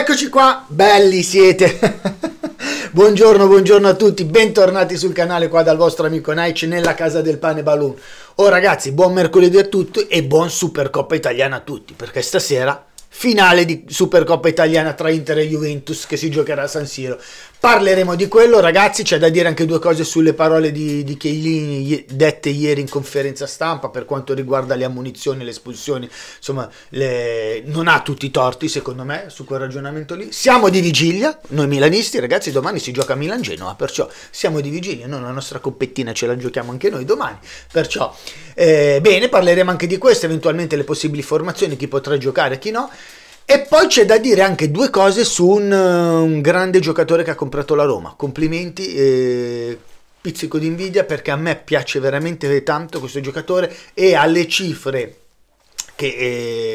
Eccoci qua, belli siete! buongiorno, buongiorno a tutti, bentornati sul canale qua dal vostro amico Nike nella casa del pane Balloon. Oh ragazzi, buon mercoledì a tutti e buon Supercoppa Italiana a tutti, perché stasera finale di Supercoppa Italiana tra Inter e Juventus che si giocherà a San Siro. Parleremo di quello, ragazzi. C'è da dire anche due cose sulle parole di, di Chiellini dette ieri in conferenza stampa per quanto riguarda le ammunizioni, le espulsioni. Insomma, le... non ha tutti i torti, secondo me, su quel ragionamento lì. Siamo di vigilia, noi milanisti, ragazzi. Domani si gioca a Milan-Genoa, perciò siamo di vigilia. Noi la nostra coppettina ce la giochiamo anche noi domani. Perciò, eh, bene, parleremo anche di questo, eventualmente le possibili formazioni, chi potrà giocare e chi no. E poi c'è da dire anche due cose su un, eh, un grande giocatore che ha comprato la Roma. Complimenti, eh, pizzico di invidia perché a me piace veramente tanto questo giocatore e alle cifre che è,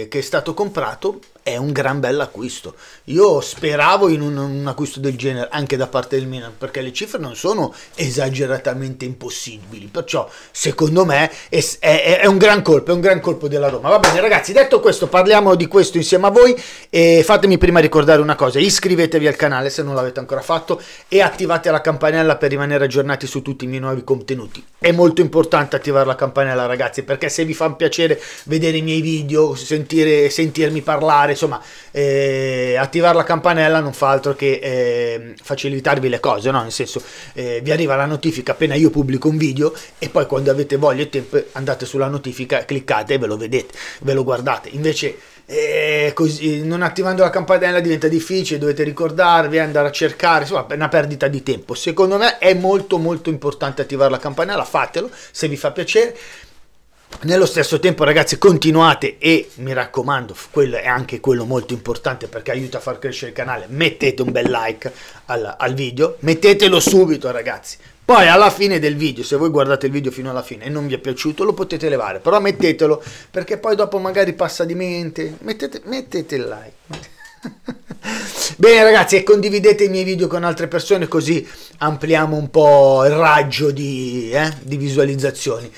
eh, che è stato comprato è un gran bel acquisto. Io speravo in un, un, acquisto del genere anche da parte del Milan, perché le cifre non sono esageratamente impossibili. Perciò, secondo me, è, è, è, un gran colpo, è un gran colpo della Roma. Va bene, ragazzi, detto questo, parliamo di questo insieme a voi. E fatemi prima ricordare una cosa: iscrivetevi al canale se non l'avete ancora fatto e attivate la campanella per rimanere aggiornati su tutti i miei nuovi contenuti. È molto importante attivare la campanella, ragazzi, perché se vi fa piacere vedere i miei video video, sentire, sentirmi parlare, insomma, eh, attivare la campanella non fa altro che eh, facilitarvi le cose, no? Nel senso, eh, vi arriva la notifica appena io pubblico un video e poi quando avete voglia e tempo andate sulla notifica, cliccate e ve lo vedete, ve lo guardate. Invece eh, così, non attivando la campanella diventa difficile, dovete ricordarvi, andare a cercare, insomma, è una perdita di tempo. Secondo me è molto molto importante attivare la campanella, fatelo se vi fa piacere. Nello stesso tempo ragazzi continuate e mi raccomando, quello è anche quello molto importante perché aiuta a far crescere il canale, mettete un bel like al, al video, mettetelo subito ragazzi, poi alla fine del video, se voi guardate il video fino alla fine e non vi è piaciuto, lo potete levare, però mettetelo, perché poi dopo magari passa di mente, mettete, mettete il like. Bene ragazzi e condividete i miei video con altre persone così ampliamo un po' il raggio di, eh, di visualizzazioni.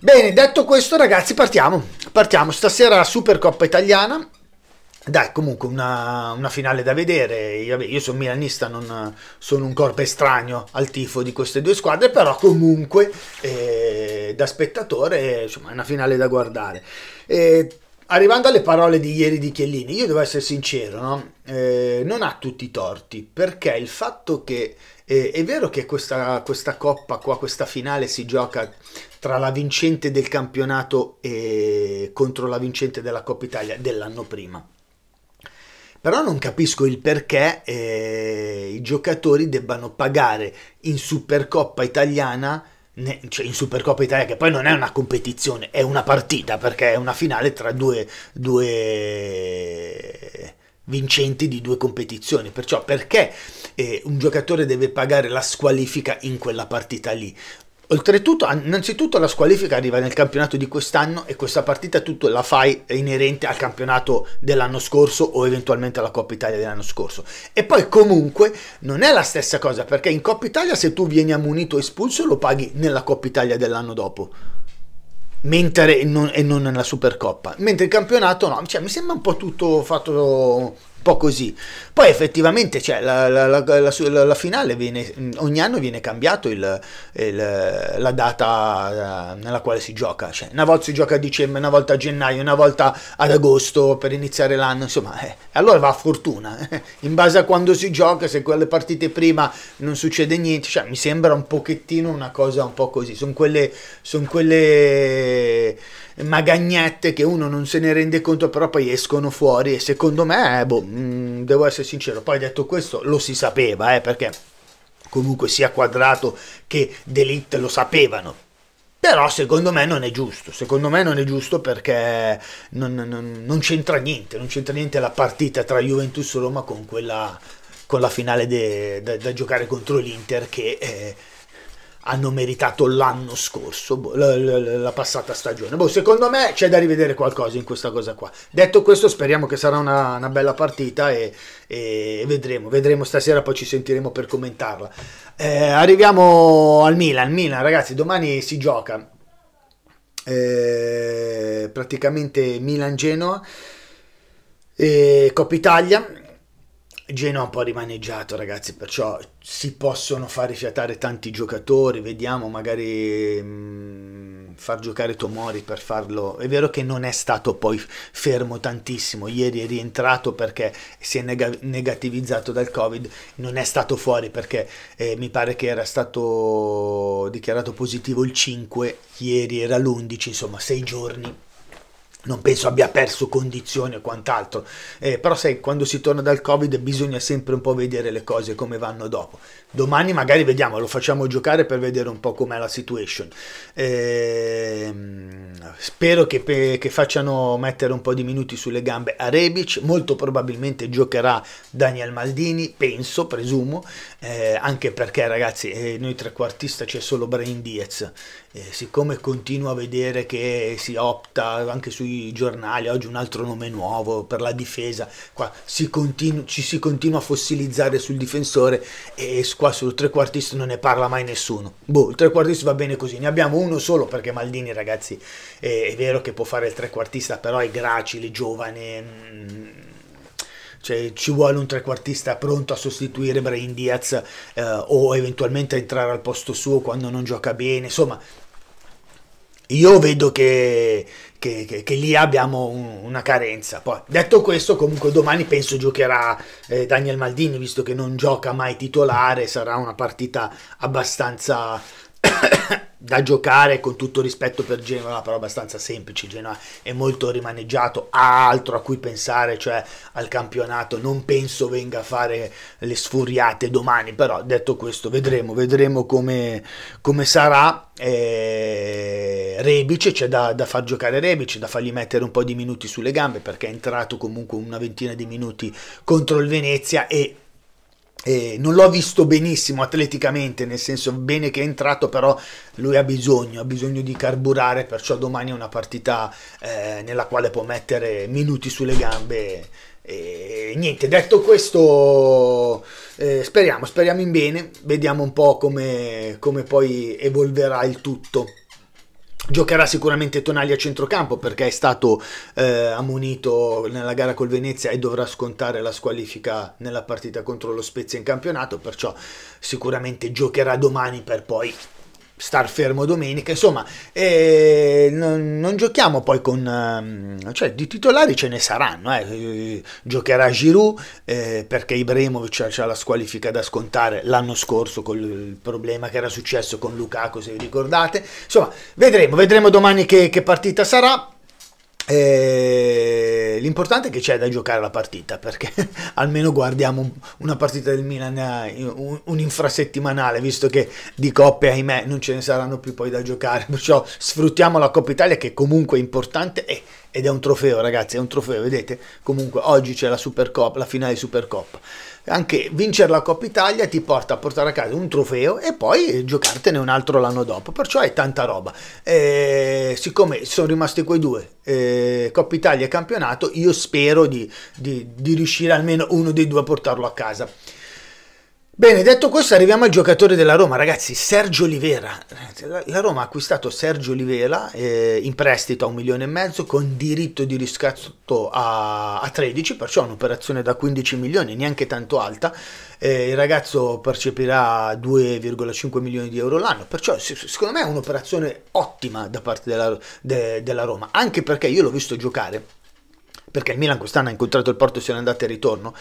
Bene, detto questo ragazzi partiamo, partiamo. Stasera la Supercoppa italiana, dai, comunque una, una, finale da vedere. Io, vabbè, io sono milanista, non sono un corpo estraneo al tifo di queste due squadre, però comunque eh, da spettatore insomma, è una finale da guardare. Eh, arrivando alle parole di ieri di Chiellini, io devo essere sincero, no? eh, non ha tutti i torti, perché il fatto che eh, è vero che questa, questa coppa qua, questa finale si gioca tra la vincente del campionato e contro la vincente della Coppa Italia dell'anno prima. Però non capisco il perché eh, i giocatori debbano pagare in Supercoppa italiana, ne, cioè in Supercoppa Italia che poi non è una competizione, è una partita perché è una finale tra due, due vincenti di due competizioni. Perciò perché eh, un giocatore deve pagare la squalifica in quella partita lì? Oltretutto, innanzitutto la squalifica arriva nel campionato di quest'anno e questa partita tutto la fai inerente al campionato dell'anno scorso o eventualmente alla Coppa Italia dell'anno scorso. E poi comunque non è la stessa cosa perché in Coppa Italia se tu vieni ammonito espulso lo paghi nella Coppa Italia dell'anno dopo. Mentre non, e non nella Supercoppa. Mentre il campionato no, cioè, mi sembra un po' tutto fatto un po' così. Poi effettivamente cioè, la, la, la, la, finale viene, ogni anno viene cambiato il, il, la data eh, nella quale si gioca. Cioè, una volta si gioca a dicembre, una volta a gennaio, una volta ad agosto per iniziare l'anno. Insomma, eh, allora va a fortuna. Eh. In base a quando si gioca, se quelle partite prima non succede niente, cioè, mi sembra un pochettino una cosa un po' così. Sono quelle, son quelle magagnette che uno non se ne rende conto, però poi escono fuori e secondo me, eh, boh, Mm, devo essere sincero, poi detto questo lo si sapeva, eh, perché comunque sia Quadrato che Delete lo sapevano. Però secondo me non è giusto, secondo me non è giusto perché non, non, non c'entra niente, non c'entra niente la partita tra Juventus e Roma con quella con la finale da, da, giocare contro l'Inter che eh, hanno meritato l'anno scorso, boh, la, la, la passata stagione. Boh, secondo me c'è da rivedere qualcosa in questa cosa qua. Detto questo, speriamo che sarà una, una bella partita e, e, vedremo. Vedremo stasera, poi ci sentiremo per commentarla. Eh, arriviamo al Milan. Milan, ragazzi, domani si gioca. Eh, praticamente Milan-Genoa. Eh, Coppa Italia Genoa un po' rimaneggiato ragazzi, perciò si possono far fiatare tanti giocatori, vediamo magari mh, mm, far giocare Tomori per farlo. È vero che non è stato poi fermo tantissimo, ieri è rientrato perché si è neg negativizzato dal Covid, non è stato fuori perché eh, mi pare che era stato dichiarato positivo il 5, ieri era l'11, insomma sei giorni non penso abbia perso condizioni o quant'altro, eh, però sai, quando si torna dal Covid bisogna sempre un po' vedere le cose come vanno dopo. Domani magari vediamo, lo facciamo giocare per vedere un po' com'è la situation. Eh, spero che, che, facciano mettere un po' di minuti sulle gambe a Rebic, molto probabilmente giocherà Daniel Maldini, penso, presumo, eh, anche perché ragazzi, eh, noi trequartista c'è solo Brain Diaz, eh, siccome continuo a vedere che si opta anche sui giornali, oggi un altro nome nuovo per la difesa, qua si continu- ci si continua a fossilizzare sul difensore e qua sul trequartista non ne parla mai nessuno. Boh, il trequartista va bene così, ne abbiamo uno solo perché Maldini ragazzi è, è vero che può fare il trequartista, però è gracile, giovane... Mh, mm, cioè ci vuole un trequartista pronto a sostituire Brain Diaz eh, o eventualmente entrare al posto suo quando non gioca bene, insomma io vedo che, che, che, che lì abbiamo un, una carenza. Poi, detto questo, comunque domani penso giocherà eh, Daniel Maldini, visto che non gioca mai titolare, sarà una partita abbastanza da giocare con tutto rispetto per Genova, però abbastanza semplice, Genova è molto rimaneggiato, ha altro a cui pensare, cioè al campionato, non penso venga a fare le sfuriate domani, però detto questo vedremo, vedremo come, come sarà, eh, Rebic, c'è da, da, far giocare Rebic, da fargli mettere un po' di minuti sulle gambe perché è entrato comunque una ventina di minuti contro il Venezia e eh, non l'ho visto benissimo atleticamente, nel senso bene che è entrato, però lui ha bisogno, ha bisogno di carburare, perciò domani è una partita eh, nella quale può mettere minuti sulle gambe. E niente, detto questo, eh, speriamo, speriamo in bene, vediamo un po' come, come poi evolverà il tutto. Giocherà sicuramente Tonali a centrocampo perché è stato eh, ammonito nella gara col Venezia e dovrà scontare la squalifica nella partita contro lo Spezia in campionato, perciò sicuramente giocherà domani per poi star fermo domenica, insomma, eh, non, non, giochiamo poi con... Ehm, cioè di titolari ce ne saranno, eh. giocherà Giroud eh, perché Ibrahimovic ha la squalifica da scontare l'anno scorso con il problema che era successo con Lukaku, se vi ricordate, insomma, vedremo, vedremo domani che, che partita sarà. Eh, l'importante è che c'è da giocare la partita, perché almeno guardiamo una partita del Milan, eh, un, infrasettimanale, visto che di coppe, ahimè, non ce ne saranno più poi da giocare. Perciò sfruttiamo la Coppa Italia, che comunque è importante, e ed è un trofeo ragazzi, è un trofeo, vedete? Comunque oggi c'è la Supercoppa, la finale Supercoppa. Anche vincere la Coppa Italia ti porta a portare a casa un trofeo e poi giocartene un altro l'anno dopo, perciò è tanta roba. E, eh, siccome sono rimasti quei due, eh, Coppa Italia e campionato, io spero di, di, di riuscire almeno uno dei due a portarlo a casa. Bene, detto questo arriviamo al giocatore della Roma, ragazzi, Sergio Olivera. La Roma ha acquistato Sergio Olivera eh, in prestito a un milione e mezzo con diritto di riscatto a, a 13, perciò un'operazione da 15 milioni, neanche tanto alta. Eh, il ragazzo percepirà 2,5 milioni di euro l'anno, perciò secondo me è un'operazione ottima da parte della, de, della Roma, anche perché io l'ho visto giocare, perché il Milan quest'anno ha incontrato il Porto sia è andata e ritorno,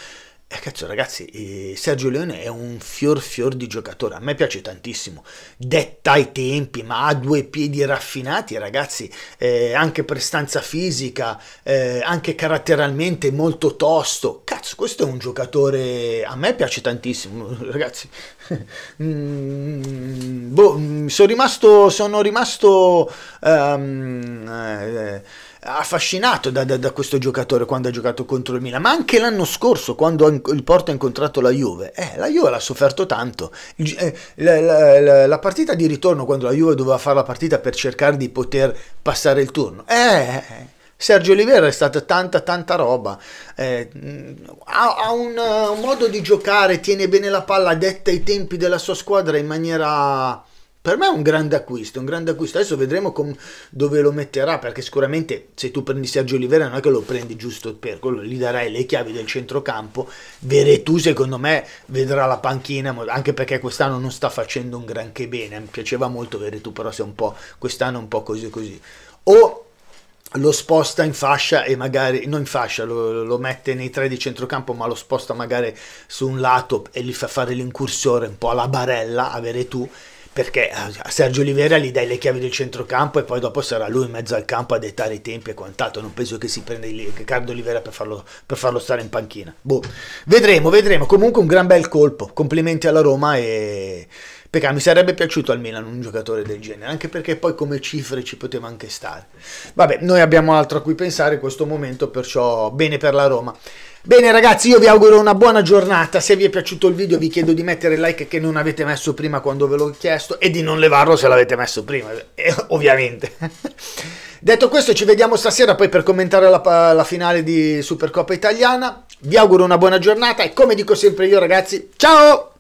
e eh, cazzo ragazzi, eh, Sergio Leone è un fior fior di giocatore, a me piace tantissimo, detta ai tempi, ma ha due piedi raffinati ragazzi, eh, anche prestanza fisica, eh, anche caratterialmente molto tosto, cazzo questo è un giocatore, a me piace tantissimo ragazzi, mm, boh, mm, sono rimasto, sono rimasto um, eh, affascinato da, da, da, questo giocatore quando ha giocato contro il Milan, ma anche l'anno scorso quando il Porto ha incontrato la Juve, eh, la Juve l'ha sofferto tanto. Eh, la, la, la, la, partita di ritorno, quando la Juve doveva fare la partita per cercare di poter passare il turno, eh, eh, eh Sergio Oliveira è stata tanta tanta roba, eh, mm, ha, ha un, un modo di giocare, tiene bene la palla, detta i tempi della sua squadra in maniera per me è un grande acquisto, un grande acquisto. Adesso vedremo com- dove lo metterà, perché sicuramente se tu prendi Sergio Olivera non è che lo prendi giusto per quello, gli darai le chiavi del centrocampo. Veretù secondo me vedrà la panchina, anche perché quest'anno non sta facendo un granché bene. Mi piaceva molto Veretù, però se un po' quest'anno un po' così così. O lo sposta in fascia e magari non in fascia lo, lo, mette nei tre di centrocampo ma lo sposta magari su un lato e gli fa fare l'incursore un po' alla barella avere tu perché eh, a Sergio Oliveira gli dai le chiavi del centrocampo e poi dopo sarà lui in mezzo al campo a dettare i tempi e quant'altro. Non penso che si prenda Riccardo Oliveira per farlo, per farlo, stare in panchina. Boh. Vedremo, vedremo. Comunque un gran bel colpo. Complimenti alla Roma e perché mi sarebbe piaciuto al Milan un giocatore del genere, anche perché poi come cifre ci poteva anche stare. Vabbè, noi abbiamo altro a cui pensare in questo momento, perciò bene per la Roma. Bene ragazzi, io vi auguro una buona giornata, se vi è piaciuto il video vi chiedo di mettere il like che non avete messo prima quando ve l'ho chiesto e di non levarlo se l'avete messo prima, eh, ovviamente. Detto questo ci vediamo stasera poi per commentare la, la finale di Supercoppa Italiana, vi auguro una buona giornata e come dico sempre io ragazzi, ciao!